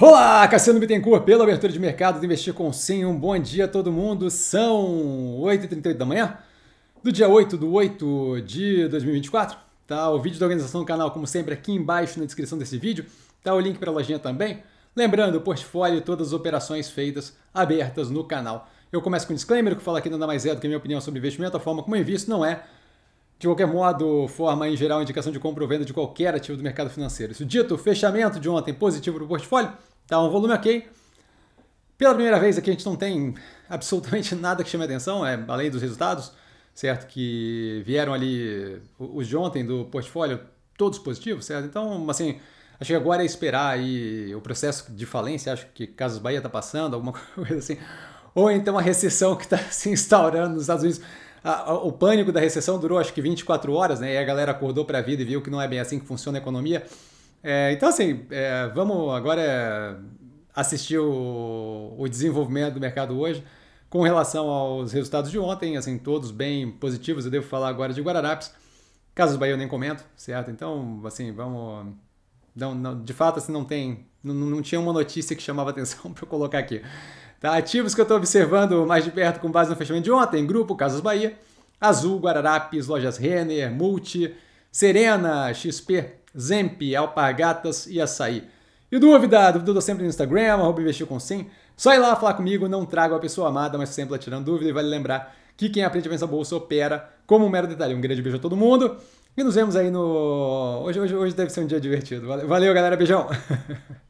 Olá, Cassiano Bittencourt, pela abertura de mercado do Investir com Sim. Um bom dia a todo mundo. São 8h38 da manhã, do dia 8 de 8 de 2024. Tá o vídeo da organização do canal, como sempre, aqui embaixo na descrição desse vídeo. Tá o link para a lojinha também. Lembrando, o portfólio e todas as operações feitas abertas no canal. Eu começo com um disclaimer, que fala aqui nada mais é do que a minha opinião sobre investimento, a forma como eu invisto não é de qualquer modo, forma em geral indicação de compra ou venda de qualquer ativo do mercado financeiro. Isso dito, fechamento de ontem positivo para o portfólio, tá um volume ok. Pela primeira vez aqui a gente não tem absolutamente nada que chame atenção, é, além dos resultados, certo? Que vieram ali os de ontem do portfólio, todos positivos, certo? Então, assim, acho que agora é esperar aí o processo de falência, acho que Casas Bahia está passando, alguma coisa assim, ou então a recessão que está se instaurando nos Estados Unidos a, a, o pânico da recessão durou acho que 24 horas, né? E a galera acordou para a vida e viu que não é bem assim que funciona a economia. É, então, assim, é, vamos agora assistir o, o desenvolvimento do mercado hoje. Com relação aos resultados de ontem, assim, todos bem positivos, eu devo falar agora de Guararapes. Casos do Bahia eu nem comento, certo? Então, assim, vamos não, não, de fato, assim, não tem. Não, não tinha uma notícia que chamava atenção para eu colocar aqui. Tá, ativos que eu estou observando mais de perto com base no fechamento de ontem: Grupo, Casas Bahia, Azul, Guararapes, Lojas Renner, Multi, Serena, XP, Zemp, Alpargatas e Açaí. E dúvida? Dúvida sempre no Instagram, investiu com sim. Só ir lá falar comigo, não trago a pessoa amada, mas sempre atirando dúvida. E vale lembrar que quem aprende a pensar bolsa opera como um mero detalhe. Um grande beijo a todo mundo e nos vemos aí no. Hoje, hoje, hoje deve ser um dia divertido. Valeu, galera. Beijão!